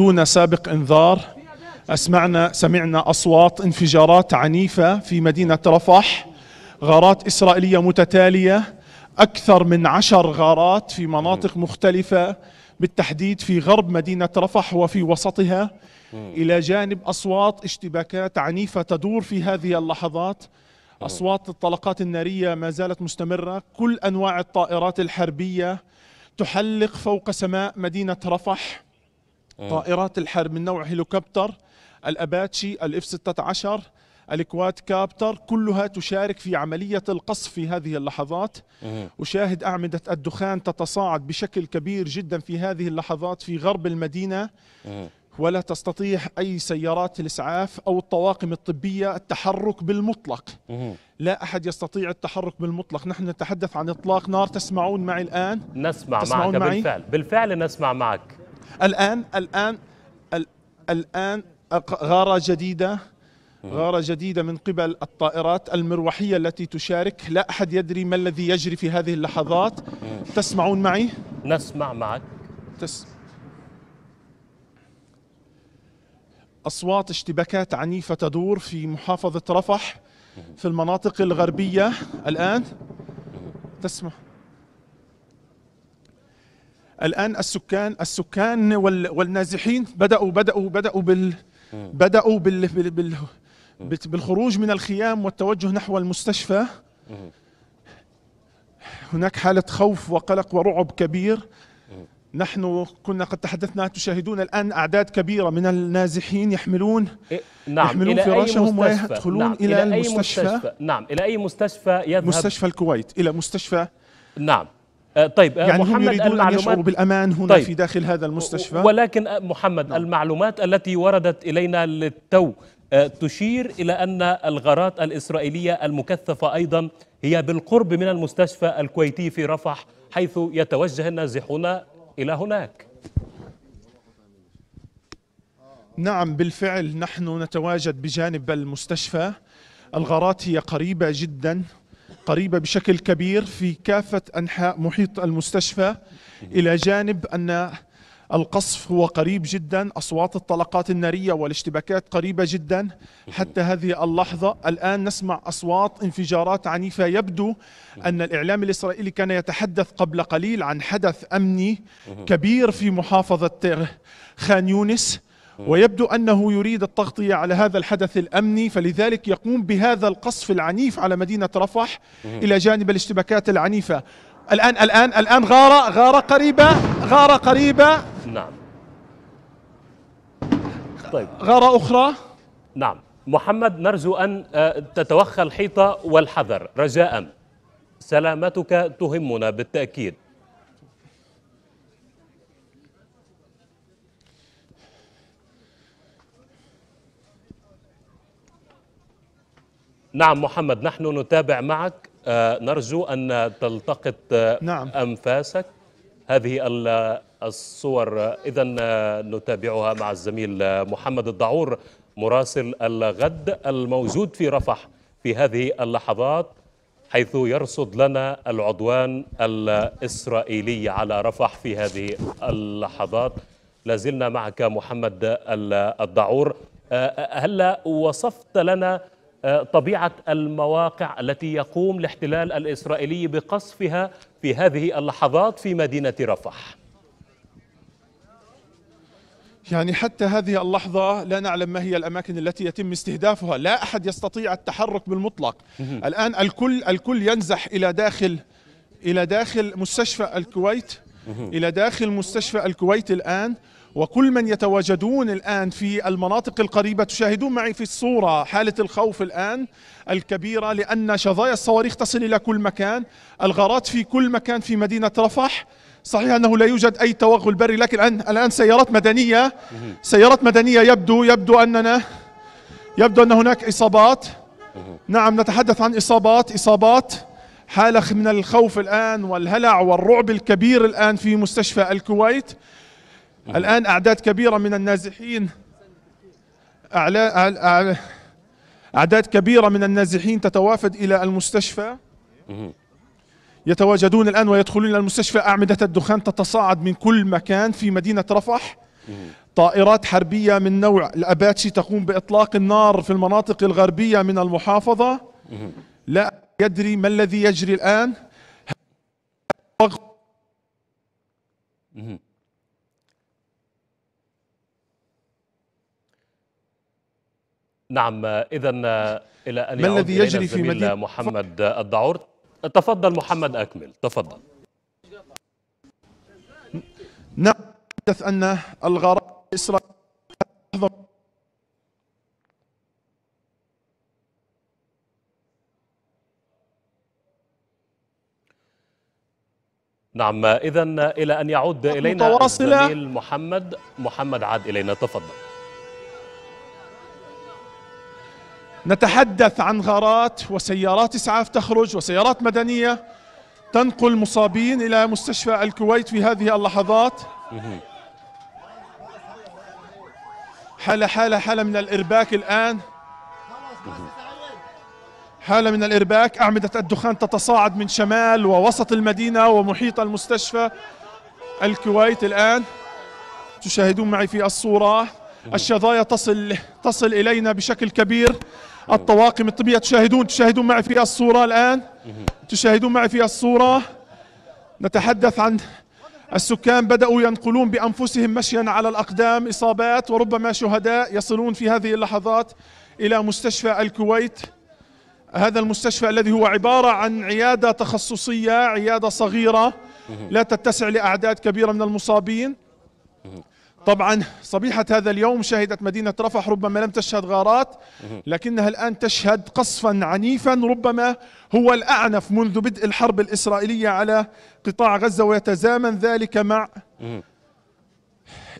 دون سابق انذار اسمعنا سمعنا اصوات انفجارات عنيفه في مدينه رفح غارات اسرائيليه متتاليه اكثر من عشر غارات في مناطق مختلفه بالتحديد في غرب مدينه رفح وفي وسطها الى جانب اصوات اشتباكات عنيفه تدور في هذه اللحظات اصوات الطلقات الناريه ما زالت مستمره كل انواع الطائرات الحربيه تحلق فوق سماء مدينه رفح طائرات الحرب من نوع هيلوكوبتر الاباتشي الاف 16 الكواد كابتر كلها تشارك في عملية القصف في هذه اللحظات أشاهد أعمدة الدخان تتصاعد بشكل كبير جدا في هذه اللحظات في غرب المدينة ولا تستطيع أي سيارات الإسعاف أو الطواقم الطبية التحرك بالمطلق لا أحد يستطيع التحرك بالمطلق نحن نتحدث عن إطلاق نار تسمعون معي الآن نسمع معك معي؟ بالفعل بالفعل نسمع معك الآن الآن الآن غارة جديدة غارة جديدة من قبل الطائرات المروحية التي تشارك لا أحد يدري ما الذي يجري في هذه اللحظات تسمعون معي؟ نسمع معك تس... أصوات اشتباكات عنيفة تدور في محافظة رفح في المناطق الغربية الآن تسمع الان السكان السكان والنازحين بداوا بداوا بداوا بال بداوا بال, بال, بال بالخروج من الخيام والتوجه نحو المستشفى هناك حالة خوف وقلق ورعب كبير نحن كنا قد تحدثنا تشاهدون الآن أعداد كبيرة من النازحين يحملون إيه، نعم يحملون إلى فراشهم أي مستشفى. ويدخلون نعم إلى, إلى المستشفى أي مستشفى. نعم إلى أي مستشفى يذهب مستشفى الكويت إلى مستشفى نعم آه، طيب آه، يعني محمد هم يريدون أن يشعروا بالأمان هنا طيب في داخل هذا المستشفى ولكن آه، محمد نعم. المعلومات التي وردت إلينا للتو تشير إلى أن الغارات الإسرائيلية المكثفة أيضا هي بالقرب من المستشفى الكويتي في رفح حيث يتوجه النازحون إلى هناك نعم بالفعل نحن نتواجد بجانب المستشفى الغارات هي قريبة جدا قريبة بشكل كبير في كافة أنحاء محيط المستشفى إلى جانب أن القصف هو قريب جدا أصوات الطلقات النارية والاشتباكات قريبة جدا حتى هذه اللحظة الآن نسمع أصوات انفجارات عنيفة يبدو أن الإعلام الإسرائيلي كان يتحدث قبل قليل عن حدث أمني كبير في محافظة خان يونس ويبدو أنه يريد التغطية على هذا الحدث الأمني فلذلك يقوم بهذا القصف العنيف على مدينة رفح إلى جانب الاشتباكات العنيفة الآن الآن الآن غارة غارة قريبة غارة قريبة نعم طيب غارة أخرى نعم محمد نرجو أن آه، تتوخى الحيطة والحذر رجاء سلامتك تهمنا بالتأكيد نعم محمد نحن نتابع معك آه، نرجو أن تلتقط آه، نعم. أنفاسك هذه الصور آه، إذا نتابعها مع الزميل محمد الضعور مراسل الغد الموجود في رفح في هذه اللحظات حيث يرصد لنا العدوان الإسرائيلي على رفح في هذه اللحظات لازلنا معك محمد الضعور هل وصفت لنا طبيعه المواقع التي يقوم الاحتلال الاسرائيلي بقصفها في هذه اللحظات في مدينه رفح. يعني حتى هذه اللحظة لا نعلم ما هي الأماكن التي يتم استهدافها لا أحد يستطيع التحرك بالمطلق الآن الكل, الكل ينزح إلى داخل إلى داخل مستشفى الكويت إلى داخل مستشفى الكويت الآن وكل من يتواجدون الآن في المناطق القريبة تشاهدون معي في الصورة حالة الخوف الآن الكبيرة لأن شظايا الصواريخ تصل إلى كل مكان الغارات في كل مكان في مدينة رفح صحيح أنه لا يوجد أي توغل بري لكن الآن سيارات مدنية سيارات مدنية يبدو يبدو أننا يبدو أن هناك إصابات نعم نتحدث عن إصابات إصابات حالة من الخوف الآن والهلع والرعب الكبير الآن في مستشفى الكويت الآن أعداد كبيرة من النازحين أعداد كبيرة من النازحين تتوافد إلى المستشفى يتواجدون الآن ويدخلون إلى المستشفى أعمدة الدخان تتصاعد من كل مكان في مدينة رفح طائرات حربية من نوع الأباتشي تقوم بإطلاق النار في المناطق الغربية من المحافظة لا يدري ما الذي يجري الآن نعم إذا آه، إلى أن ما الذي يجري في مدينة محمد الدعور تفضل محمد أكمل تفضل نتحدث أن الغارات الاسرائيلي نعم إذا آه، إلى أن يعود إلينا الزميل محمد محمد عاد إلينا تفضل نتحدث عن غارات وسيارات اسعاف تخرج وسيارات مدنيه تنقل مصابين الى مستشفى الكويت في هذه اللحظات حاله حاله حاله من الارباك الان حالة من الإرباك أعمدة الدخان تتصاعد من شمال ووسط المدينة ومحيط المستشفى الكويت الآن تشاهدون معي في الصورة الشظايا تصل تصل إلينا بشكل كبير الطواقم الطبية تشاهدون تشاهدون معي في الصورة الآن تشاهدون معي في الصورة نتحدث عن السكان بدأوا ينقلون بأنفسهم مشيا على الأقدام إصابات وربما شهداء يصلون في هذه اللحظات إلى مستشفى الكويت هذا المستشفى الذي هو عبارة عن عيادة تخصصية عيادة صغيرة لا تتسع لأعداد كبيرة من المصابين طبعا صبيحة هذا اليوم شهدت مدينة رفح ربما لم تشهد غارات لكنها الآن تشهد قصفا عنيفا ربما هو الأعنف منذ بدء الحرب الإسرائيلية على قطاع غزة ويتزامن ذلك مع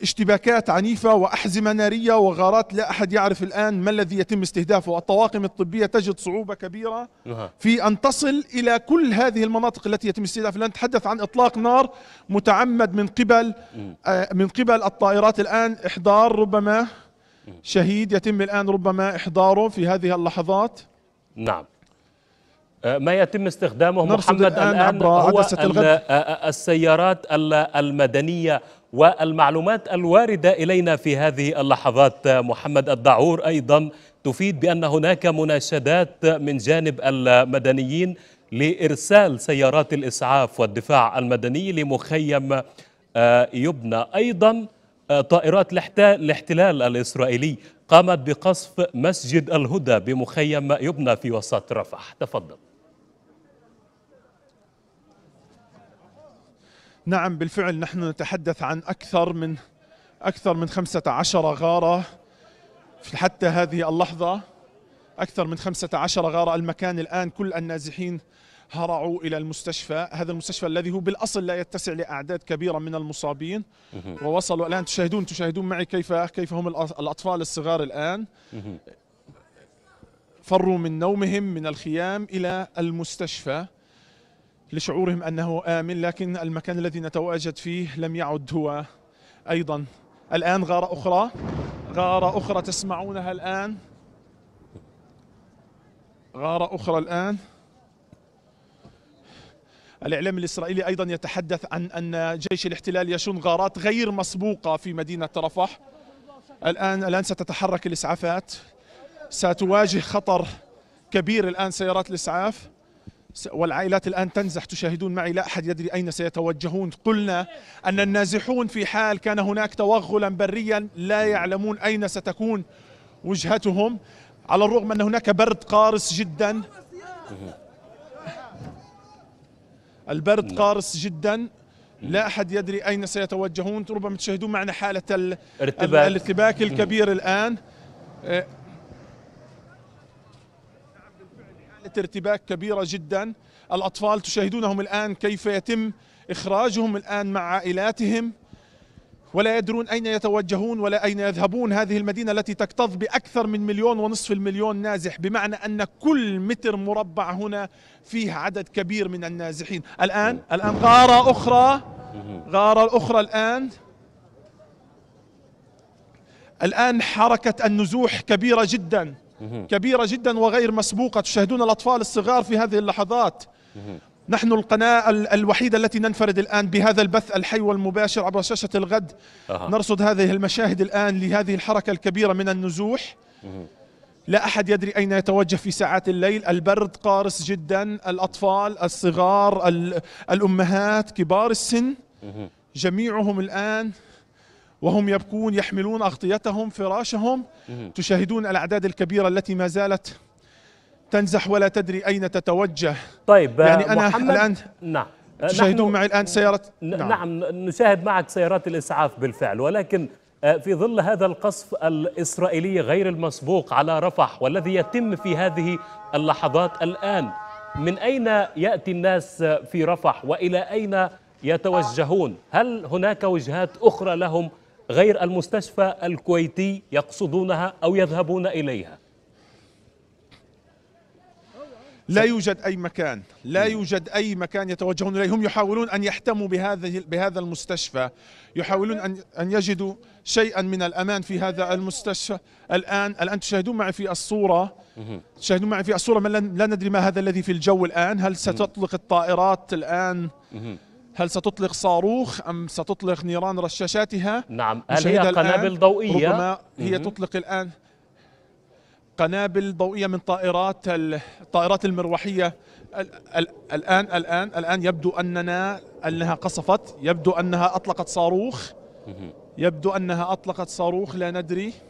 اشتباكات عنيفة وأحزمة نارية وغارات لا أحد يعرف الآن ما الذي يتم استهدافه الطواقم الطبية تجد صعوبة كبيرة نعم. في أن تصل إلى كل هذه المناطق التي يتم استهدافها نتحدث عن إطلاق نار متعمد من قبل آه، من قبل الطائرات الآن إحضار ربما شهيد يتم الآن ربما إحضاره في هذه اللحظات نعم آه، ما يتم استخدامه محمد الآن, الآن هو آه، السيارات المدنية والمعلومات الواردة إلينا في هذه اللحظات محمد الدعور أيضا تفيد بأن هناك مناشدات من جانب المدنيين لإرسال سيارات الإسعاف والدفاع المدني لمخيم آه، يبنى أيضا آه، طائرات الاحتلال الإسرائيلي قامت بقصف مسجد الهدى بمخيم يبنى في وسط رفح تفضل نعم بالفعل نحن نتحدث عن أكثر من أكثر من 15 غارة حتى هذه اللحظة أكثر من 15 غارة المكان الآن كل النازحين هرعوا إلى المستشفى هذا المستشفى الذي هو بالأصل لا يتسع لأعداد كبيرة من المصابين ووصلوا الآن تشاهدون تشاهدون معي كيف كيف هم الأطفال الصغار الآن فروا من نومهم من الخيام إلى المستشفى لشعورهم أنه آمن لكن المكان الذي نتواجد فيه لم يعد هو أيضا الآن غارة أخرى غارة أخرى تسمعونها الآن غارة أخرى الآن الإعلام الإسرائيلي أيضا يتحدث عن أن جيش الاحتلال يشن غارات غير مسبوقة في مدينة رفح الآن الآن ستتحرك الإسعافات ستواجه خطر كبير الآن سيارات الإسعاف والعائلات الآن تنزح تشاهدون معي لا أحد يدري أين سيتوجهون قلنا أن النازحون في حال كان هناك توغلا بريا لا يعلمون أين ستكون وجهتهم على الرغم أن هناك برد قارس جدا البرد نعم. قارس جدا لا أحد يدري أين سيتوجهون ربما تشاهدون معنا حالة الارتباك الكبير الآن ارتباك كبيرة جدا الأطفال تشاهدونهم الآن كيف يتم إخراجهم الآن مع عائلاتهم ولا يدرون أين يتوجهون ولا أين يذهبون هذه المدينة التي تكتظ بأكثر من مليون ونصف المليون نازح بمعنى أن كل متر مربع هنا فيه عدد كبير من النازحين الآن الآن غارة أخرى غارة أخرى الآن الآن حركة النزوح كبيرة جداً كبيرة جدا وغير مسبوقة تشاهدون الأطفال الصغار في هذه اللحظات نحن القناة الوحيدة التي ننفرد الآن بهذا البث الحي والمباشر عبر شاشة الغد أه. نرصد هذه المشاهد الآن لهذه الحركة الكبيرة من النزوح لا أحد يدري أين يتوجه في ساعات الليل البرد قارس جدا الأطفال الصغار الأمهات كبار السن جميعهم الآن وهم يبكون يحملون أغطيتهم فراشهم تشاهدون الأعداد الكبيرة التي ما زالت تنزح ولا تدري أين تتوجه طيب آه، يعني أنا محمد الآن نعم آه، تشاهدون معي الآن سيارة نعم. نعم نشاهد معك سيارات الإسعاف بالفعل ولكن آه، في ظل هذا القصف الإسرائيلي غير المسبوق على رفح والذي يتم في هذه اللحظات الآن من أين يأتي الناس في رفح وإلى أين يتوجهون هل هناك وجهات أخرى لهم غير المستشفى الكويتي يقصدونها أو يذهبون إليها لا يوجد أي مكان لا يوجد أي مكان يتوجهون إليه هم يحاولون أن يحتموا بهذا بهذا المستشفى يحاولون أن أن يجدوا شيئا من الأمان في هذا المستشفى الآن الآن تشاهدون معي في الصورة تشاهدون معي في الصورة ما لا ندري ما هذا الذي في الجو الآن هل ستطلق الطائرات الآن هل ستطلق صاروخ أم ستطلق نيران رشاشاتها نعم هل هي قنابل ضوئية ربما هي تطلق الآن قنابل ضوئية من طائرات الطائرات المروحية الآن الآن الآن يبدو أننا أنها قصفت يبدو أنها أطلقت صاروخ يبدو أنها أطلقت صاروخ لا ندري